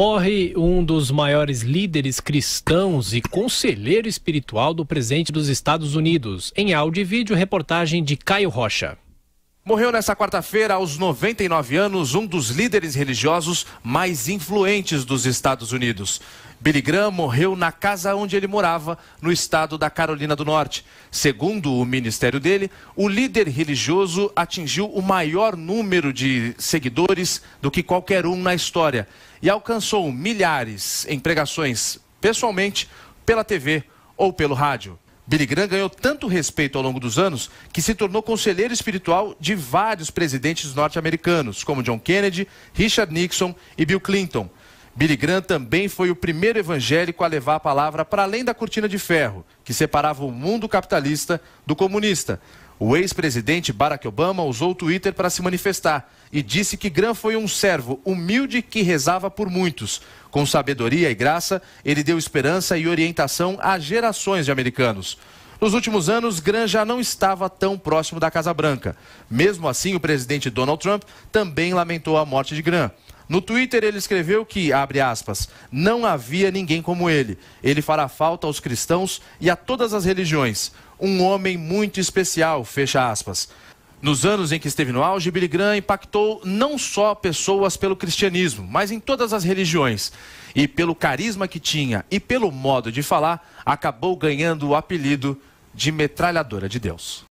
Morre um dos maiores líderes cristãos e conselheiro espiritual do presidente dos Estados Unidos. Em áudio e vídeo, reportagem de Caio Rocha. Morreu nesta quarta-feira, aos 99 anos, um dos líderes religiosos mais influentes dos Estados Unidos. Billy Graham morreu na casa onde ele morava, no estado da Carolina do Norte. Segundo o ministério dele, o líder religioso atingiu o maior número de seguidores do que qualquer um na história e alcançou milhares em pregações pessoalmente, pela TV ou pelo rádio. Billy Graham ganhou tanto respeito ao longo dos anos que se tornou conselheiro espiritual de vários presidentes norte-americanos, como John Kennedy, Richard Nixon e Bill Clinton, Billy Graham também foi o primeiro evangélico a levar a palavra para além da cortina de ferro, que separava o mundo capitalista do comunista. O ex-presidente Barack Obama usou o Twitter para se manifestar e disse que Graham foi um servo humilde que rezava por muitos. Com sabedoria e graça, ele deu esperança e orientação a gerações de americanos. Nos últimos anos, Graham já não estava tão próximo da Casa Branca. Mesmo assim, o presidente Donald Trump também lamentou a morte de Graham. No Twitter ele escreveu que, abre aspas, não havia ninguém como ele. Ele fará falta aos cristãos e a todas as religiões. Um homem muito especial, fecha aspas. Nos anos em que esteve no auge, Billy Graham impactou não só pessoas pelo cristianismo, mas em todas as religiões. E pelo carisma que tinha e pelo modo de falar, acabou ganhando o apelido de metralhadora de Deus.